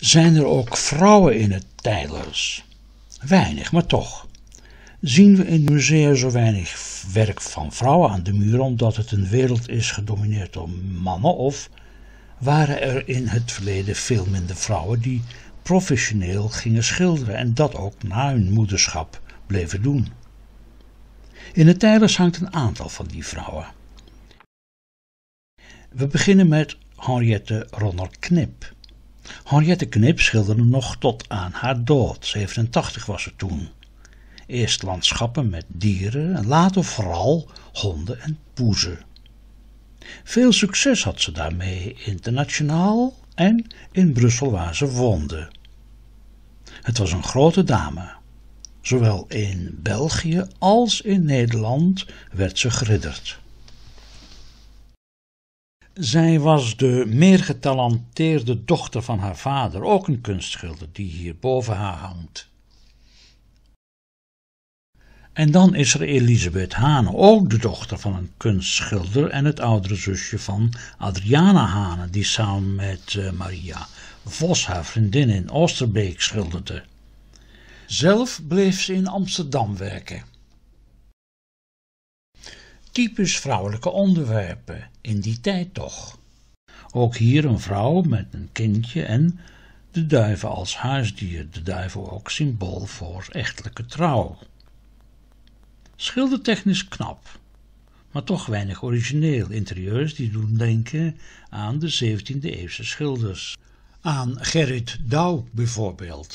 Zijn er ook vrouwen in het Tijlers? Weinig, maar toch. Zien we in het museum zo weinig werk van vrouwen aan de muren omdat het een wereld is gedomineerd door mannen? Of waren er in het verleden veel minder vrouwen die professioneel gingen schilderen en dat ook na hun moederschap bleven doen? In het Tijlers hangt een aantal van die vrouwen. We beginnen met Henriette Ronner-Knip. Henriette Knip schilderde nog tot aan haar dood, 87 was ze toen. Eerst landschappen met dieren en later vooral honden en poezen. Veel succes had ze daarmee internationaal en in Brussel waar ze woonde. Het was een grote dame. Zowel in België als in Nederland werd ze geridderd. Zij was de meer getalenteerde dochter van haar vader, ook een kunstschilder, die hier boven haar hangt. En dan is er Elisabeth Hane, ook de dochter van een kunstschilder en het oudere zusje van Adriana Hane, die samen met eh, Maria Vos haar vriendin in Oosterbeek schilderde. Zelf bleef ze in Amsterdam werken typisch vrouwelijke onderwerpen, in die tijd toch. Ook hier een vrouw met een kindje en de duiven als huisdier, de duiven ook symbool voor echtelijke trouw. Schildertechnisch knap, maar toch weinig origineel. Interieurs die doen denken aan de 17e eeuwse schilders. Aan Gerrit Douw bijvoorbeeld.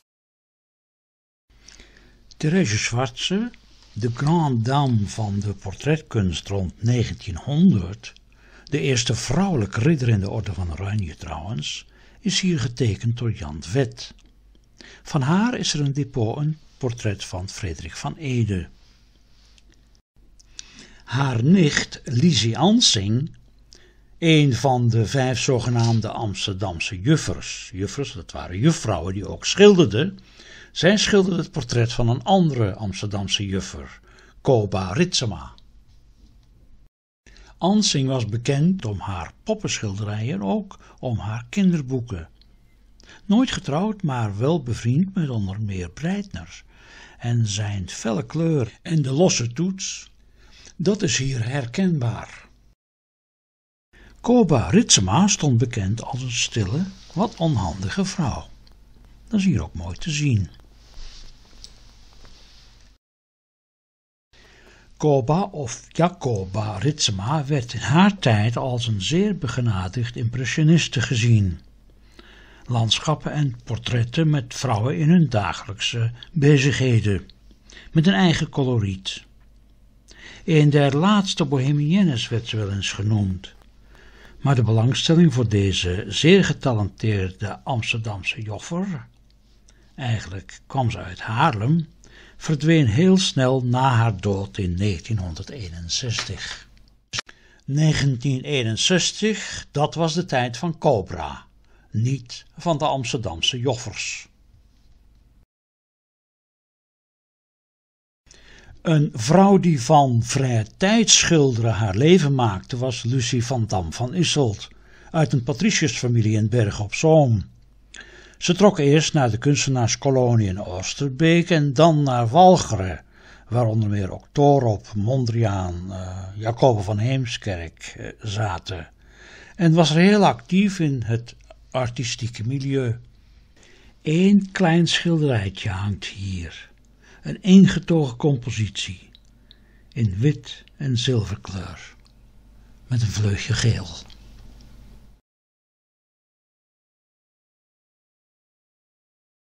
Therese Schwartze, de Grand Dame van de portretkunst rond 1900, de eerste vrouwelijke ridder in de Orde van Oranje trouwens, is hier getekend door Jan Vet. Van haar is er een depot een portret van Frederik van Ede. Haar nicht Lizzie Ansing, een van de vijf zogenaamde Amsterdamse juffers, juffers dat waren juffrouwen die ook schilderden, zij schilderde het portret van een andere Amsterdamse juffer, Koba Ritsema. Ansing was bekend om haar poppenschilderijen en ook om haar kinderboeken. Nooit getrouwd, maar wel bevriend met onder meer Breitner. En zijn felle kleur en de losse toets, dat is hier herkenbaar. Koba Ritsema stond bekend als een stille, wat onhandige vrouw. Dat is hier ook mooi te zien. Koba of Jacoba Ritsema werd in haar tijd als een zeer begenadigd impressioniste gezien. Landschappen en portretten met vrouwen in hun dagelijkse bezigheden, met een eigen coloriet. Een der laatste bohemiennes werd ze wel eens genoemd. Maar de belangstelling voor deze zeer getalenteerde Amsterdamse joffer, eigenlijk kwam ze uit Haarlem, verdween heel snel na haar dood in 1961. 1961, dat was de tijd van Cobra, niet van de Amsterdamse joffers. Een vrouw die van vrije tijdschilderen haar leven maakte was Lucie van Dam van Isselt, uit een patriciusfamilie in Bergen op Zoom. Ze trokken eerst naar de kunstenaarskolonie in Oosterbeek en dan naar Walcheren, waar onder meer ook Torop, Mondriaan, uh, eh, Jacob van Heemskerk eh, zaten. En was er heel actief in het artistieke milieu. Eén klein schilderijtje hangt hier. Een ingetogen compositie. In wit en zilverkleur. Met een vleugje geel.